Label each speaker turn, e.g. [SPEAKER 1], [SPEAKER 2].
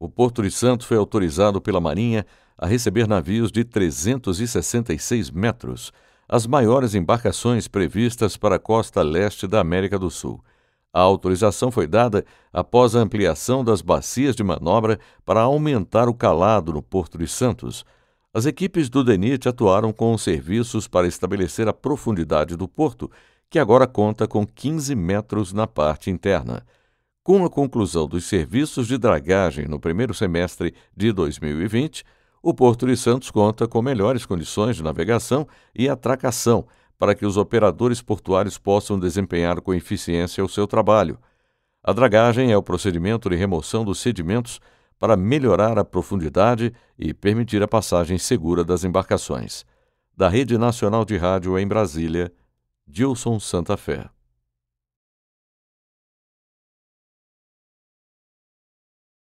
[SPEAKER 1] o Porto de Santos foi autorizado pela Marinha a receber navios de 366 metros, as maiores embarcações previstas para a costa leste da América do Sul. A autorização foi dada após a ampliação das bacias de manobra para aumentar o calado no Porto de Santos. As equipes do DENIT atuaram com serviços para estabelecer a profundidade do porto, que agora conta com 15 metros na parte interna. Com a conclusão dos serviços de dragagem no primeiro semestre de 2020, o Porto de Santos conta com melhores condições de navegação e atracação para que os operadores portuários possam desempenhar com eficiência o seu trabalho. A dragagem é o procedimento de remoção dos sedimentos para melhorar a profundidade e permitir a passagem segura das embarcações. Da Rede Nacional de Rádio em Brasília, Dilson Santa Fé.